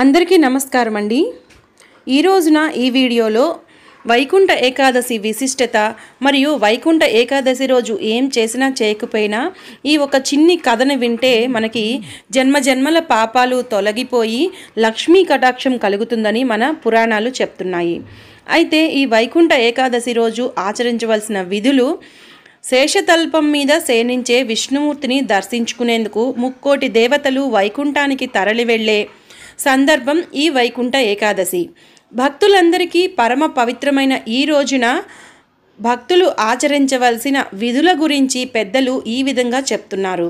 అందరికీ నమస్కారం అండి ఈ రోజున ఈ వీడియోలో వైకుంఠ ఏకాదశి విశిష్టత మరియు వైకుంఠ ఏకాదశి రోజు ఏం చేసినా చేయకపోయినా ఈ ఒక చిన్ని కథను వింటే మనకి జన్మజన్మల పాపాలు తొలగిపోయి లక్ష్మీ కటాక్షం కలుగుతుందని మన పురాణాలు చెప్తున్నాయి అయితే ఈ వైకుంఠ ఏకాదశి రోజు ఆచరించవలసిన విధులు శేషతల్పం మీద సేనించే విష్ణుమూర్తిని దర్శించుకునేందుకు ముక్కోటి దేవతలు వైకుంఠానికి తరలి వెళ్ళే సందర్భం ఈ వైకుంఠ ఏకాదశి భక్తులందరికీ పరమ పవిత్రమైన ఈ రోజున భక్తులు ఆచరించవలసిన విధుల గురించి పెద్దలు ఈ విధంగా చెప్తున్నారు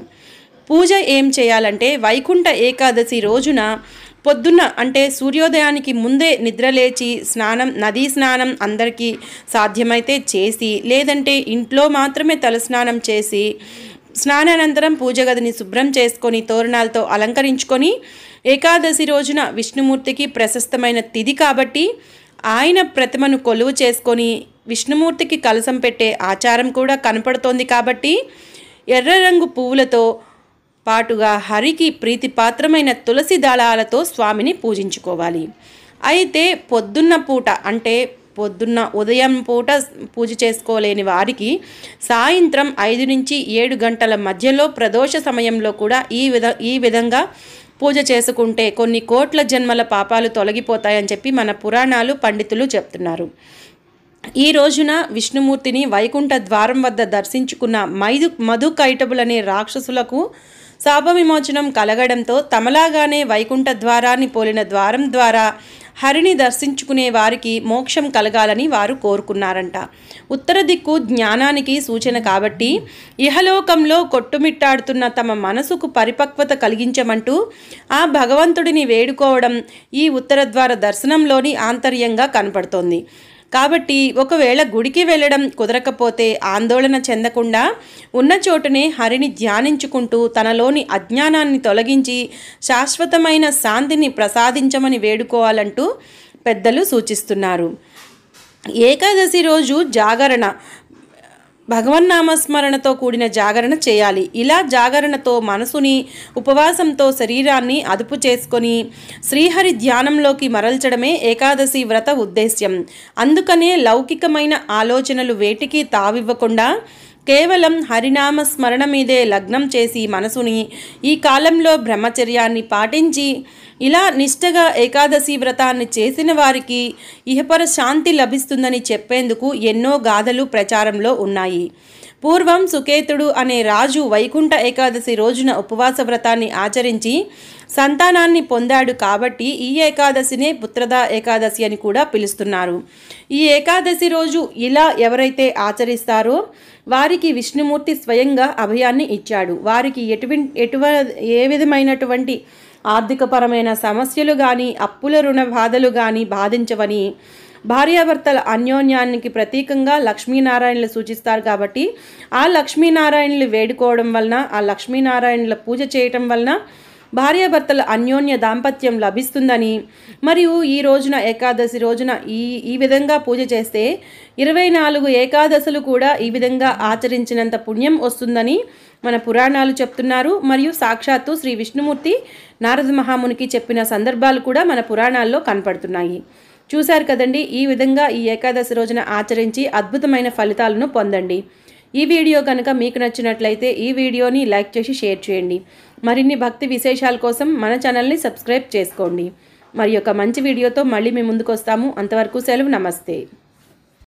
పూజ ఏం చేయాలంటే వైకుంఠ ఏకాదశి రోజున పొద్దున్న అంటే సూర్యోదయానికి ముందే నిద్రలేచి స్నానం నదీ స్నానం అందరికీ సాధ్యమైతే చేసి లేదంటే ఇంట్లో మాత్రమే తలస్నానం చేసి స్నానానంతరం పూజ గదిని శుభ్రం చేసుకొని తోరణాలతో అలంకరించుకొని ఏకాదశి రోజున విష్ణుమూర్తికి ప్రశస్తమైన తిది కాబట్టి ఆయన ప్రతిమను కొలువు చేసుకొని విష్ణుమూర్తికి కలసం పెట్టే ఆచారం కూడా కనపడుతోంది కాబట్టి ఎర్ర రంగు పువ్వులతో పాటుగా హరికి ప్రీతిపాత్రమైన తులసి దళాలతో స్వామిని పూజించుకోవాలి అయితే పొద్దున్న పూట అంటే పొద్దున్న ఉదయం పూట పూజ చేసుకోలేని వారికి సాయంత్రం ఐదు నుంచి ఏడు గంటల మధ్యలో ప్రదోష సమయంలో కూడా ఈ విధ ఈ విధంగా పూజ చేసుకుంటే కొన్ని కోట్ల జన్మల పాపాలు తొలగిపోతాయని చెప్పి మన పురాణాలు పండితులు చెప్తున్నారు ఈ రోజున విష్ణుమూర్తిని వైకుంఠ ద్వారం వద్ద దర్శించుకున్న మైదు మధు కైటబులనే రాక్షసులకు శాప విమోచనం కలగడంతో తమలాగానే వైకుంఠ ద్వారాన్ని పోలిన ద్వారం ద్వారా హరిని దర్శించుకునే వారికి మోక్షం కలగాలని వారు కోరుకున్నారంట ఉత్తర దిక్కు జ్ఞానానికి సూచన కాబట్టి ఇహలోకంలో కొట్టుమిట్టాడుతున్న తమ మనసుకు పరిపక్వత కలిగించమంటూ ఆ భగవంతుడిని వేడుకోవడం ఈ ఉత్తర ద్వార దర్శనంలోని ఆంతర్యంగా కనపడుతోంది కాబట్టి ఒకవేళ గుడికి వెళ్ళడం కుదరకపోతే ఆందోళన చెందకుండా ఉన్న చోటనే హరిని ధ్యానించుకుంటూ తనలోని అజ్ఞానాన్ని తొలగించి శాశ్వతమైన శాంతిని ప్రసాదించమని వేడుకోవాలంటూ పెద్దలు సూచిస్తున్నారు ఏకాదశి రోజు జాగరణ భగవన్నామస్మరణతో కూడిన జాగరణ చేయాలి ఇలా జాగరణతో మనసుని ఉపవాసంతో శరీరాన్ని అదుపు చేసుకొని శ్రీహరి ధ్యానంలోకి మరల్చడమే ఏకాదశి వ్రత ఉద్దేశ్యం అందుకనే లౌకికమైన ఆలోచనలు వేటికి తావివ్వకుండా కేవలం హరినామ స్మరణ మీదే లగ్నం చేసి మనసుని ఈ కాలంలో బ్రహ్మచర్యాన్ని పాటించి ఇలా నిష్టగా ఏకాదశి వ్రతాన్ని చేసిన వారికి ఇహపర శాంతి లభిస్తుందని చెప్పేందుకు ఎన్నో గాథలు ప్రచారంలో ఉన్నాయి పూర్వం సుకేతుడు అనే రాజు వైకుంఠ ఏకాదశి రోజున ఉపవాస వ్రతాన్ని ఆచరించి సంతానాన్ని పొందాడు కాబట్టి ఈ ఏకాదశినే పుత్రదా ఏకాదశి అని కూడా పిలుస్తున్నారు ఈ ఏకాదశి రోజు ఇలా ఎవరైతే ఆచరిస్తారో వారికి విష్ణుమూర్తి స్వయంగా అభయాన్ని ఇచ్చాడు వారికి ఎటువంటి ఎటువ ఏ విధమైనటువంటి ఆర్థికపరమైన సమస్యలు కానీ అప్పుల రుణ బాధలు కానీ బాధించవని భార్యాభర్తల అన్యోన్యానికి ప్రతీకంగా లక్ష్మీనారాయణలు సూచిస్తారు కాబట్టి ఆ లక్ష్మీనారాయణలు వేడుకోవడం వలన ఆ లక్ష్మీనారాయణుల పూజ చేయటం వలన భార్యాభర్తల అన్యోన్య దాంపత్యం లభిస్తుందని మరియు ఈ రోజున ఏకాదశి రోజున ఈ ఈ విధంగా పూజ చేస్తే ఇరవై నాలుగు ఏకాదశులు కూడా ఈ విధంగా ఆచరించినంత పుణ్యం వస్తుందని మన పురాణాలు చెప్తున్నారు మరియు సాక్షాత్తు శ్రీ విష్ణుమూర్తి నారద మహామునికి చెప్పిన సందర్భాలు కూడా మన పురాణాల్లో కనపడుతున్నాయి చూశారు కదండి ఈ విధంగా ఈ ఏకాదశి రోజున ఆచరించి అద్భుతమైన ఫలితాలను పొందండి ఈ వీడియో కనుక మీకు నచ్చినట్లయితే ఈ వీడియోని లైక్ చేసి షేర్ చేయండి మరిన్ని భక్తి విశేషాల కోసం మన ఛానల్ని సబ్స్క్రైబ్ చేసుకోండి మరి ఒక మంచి వీడియోతో మళ్ళీ మీ ముందుకు వస్తాము అంతవరకు సెలవు నమస్తే